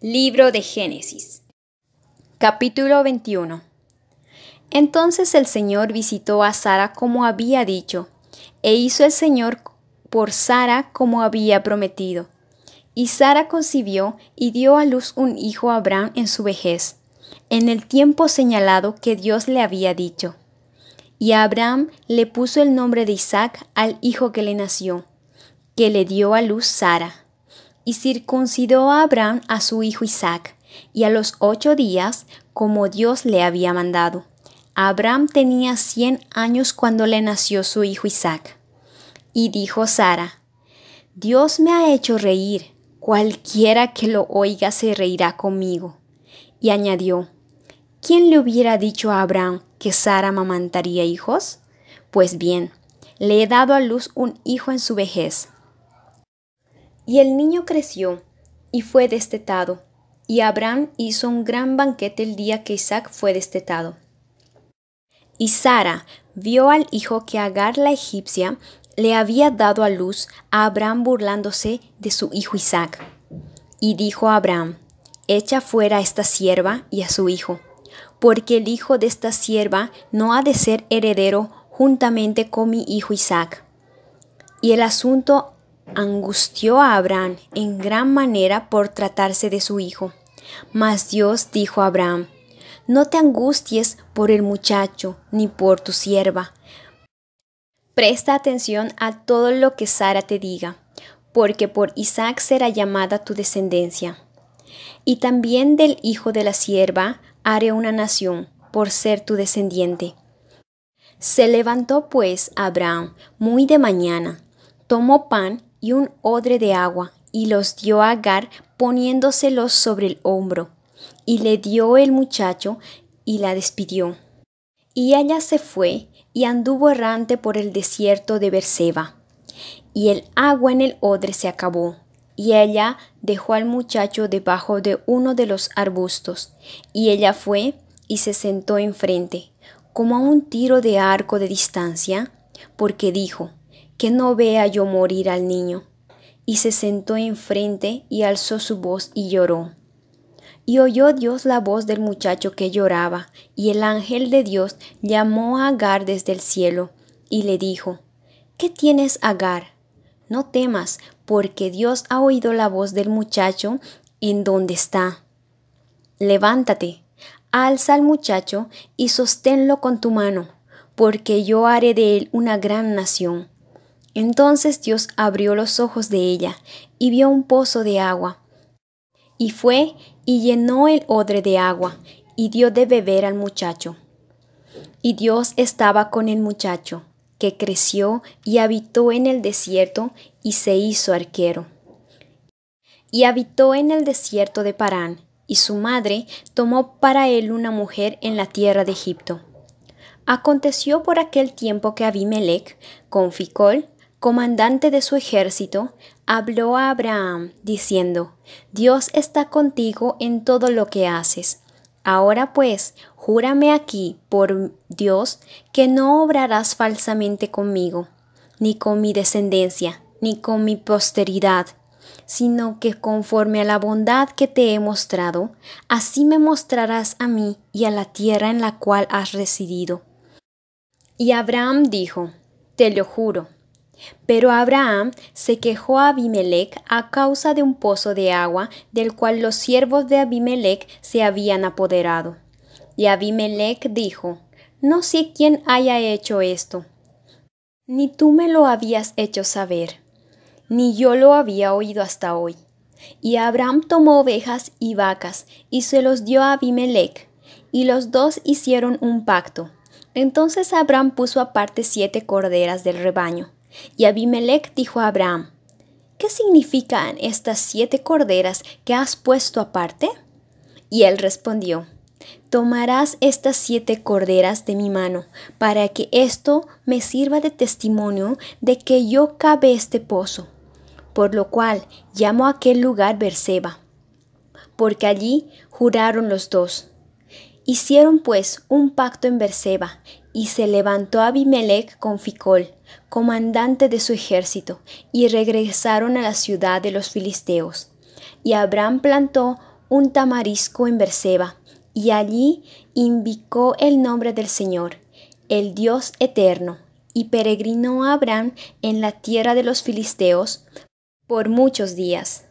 Libro de Génesis. Capítulo 21. Entonces el Señor visitó a Sara como había dicho, e hizo el Señor por Sara como había prometido. Y Sara concibió y dio a luz un hijo a Abraham en su vejez, en el tiempo señalado que Dios le había dicho. Y a Abraham le puso el nombre de Isaac al hijo que le nació, que le dio a luz Sara y circuncidó a Abraham a su hijo Isaac, y a los ocho días, como Dios le había mandado. Abraham tenía cien años cuando le nació su hijo Isaac. Y dijo Sara, Dios me ha hecho reír, cualquiera que lo oiga se reirá conmigo. Y añadió, ¿quién le hubiera dicho a Abraham que Sara amamantaría hijos? Pues bien, le he dado a luz un hijo en su vejez. Y el niño creció y fue destetado, y Abraham hizo un gran banquete el día que Isaac fue destetado. Y Sara vio al hijo que Agar la egipcia le había dado a luz a Abraham burlándose de su hijo Isaac. Y dijo a Abraham, Echa fuera a esta sierva y a su hijo, porque el hijo de esta sierva no ha de ser heredero juntamente con mi hijo Isaac. Y el asunto angustió a Abraham en gran manera por tratarse de su hijo. Mas Dios dijo a Abraham, No te angusties por el muchacho ni por tu sierva. Presta atención a todo lo que Sara te diga, porque por Isaac será llamada tu descendencia. Y también del hijo de la sierva haré una nación, por ser tu descendiente. Se levantó pues Abraham muy de mañana, tomó pan y un odre de agua, y los dio a Agar poniéndoselos sobre el hombro. Y le dio el muchacho y la despidió. Y ella se fue y anduvo errante por el desierto de Berseba. Y el agua en el odre se acabó, y ella dejó al muchacho debajo de uno de los arbustos, y ella fue y se sentó enfrente, como a un tiro de arco de distancia, porque dijo, que no vea yo morir al niño. Y se sentó enfrente y alzó su voz y lloró. Y oyó Dios la voz del muchacho que lloraba, y el ángel de Dios llamó a Agar desde el cielo, y le dijo, ¿Qué tienes, Agar? No temas, porque Dios ha oído la voz del muchacho en donde está. Levántate, alza al muchacho y sosténlo con tu mano, porque yo haré de él una gran nación entonces Dios abrió los ojos de ella y vio un pozo de agua. Y fue y llenó el odre de agua y dio de beber al muchacho. Y Dios estaba con el muchacho, que creció y habitó en el desierto y se hizo arquero. Y habitó en el desierto de Parán, y su madre tomó para él una mujer en la tierra de Egipto. Aconteció por aquel tiempo que Abimelech, con Ficol, comandante de su ejército, habló a Abraham, diciendo, Dios está contigo en todo lo que haces. Ahora pues, júrame aquí, por Dios, que no obrarás falsamente conmigo, ni con mi descendencia, ni con mi posteridad, sino que conforme a la bondad que te he mostrado, así me mostrarás a mí y a la tierra en la cual has residido. Y Abraham dijo, Te lo juro. Pero Abraham se quejó a Abimelech a causa de un pozo de agua del cual los siervos de Abimelech se habían apoderado. Y Abimelech dijo, No sé quién haya hecho esto, ni tú me lo habías hecho saber, ni yo lo había oído hasta hoy. Y Abraham tomó ovejas y vacas y se los dio a Abimelech, y los dos hicieron un pacto. Entonces Abraham puso aparte siete corderas del rebaño y Abimelech dijo a Abraham, ¿qué significan estas siete corderas que has puesto aparte? Y él respondió, tomarás estas siete corderas de mi mano, para que esto me sirva de testimonio de que yo cabe este pozo, por lo cual llamó a aquel lugar Berseba, porque allí juraron los dos. Hicieron pues un pacto en Berseba, y se levantó Abimelech con Ficol, comandante de su ejército, y regresaron a la ciudad de los filisteos. Y Abraham plantó un tamarisco en Berseba, y allí invicó el nombre del Señor, el Dios eterno, y peregrinó Abraham en la tierra de los filisteos por muchos días.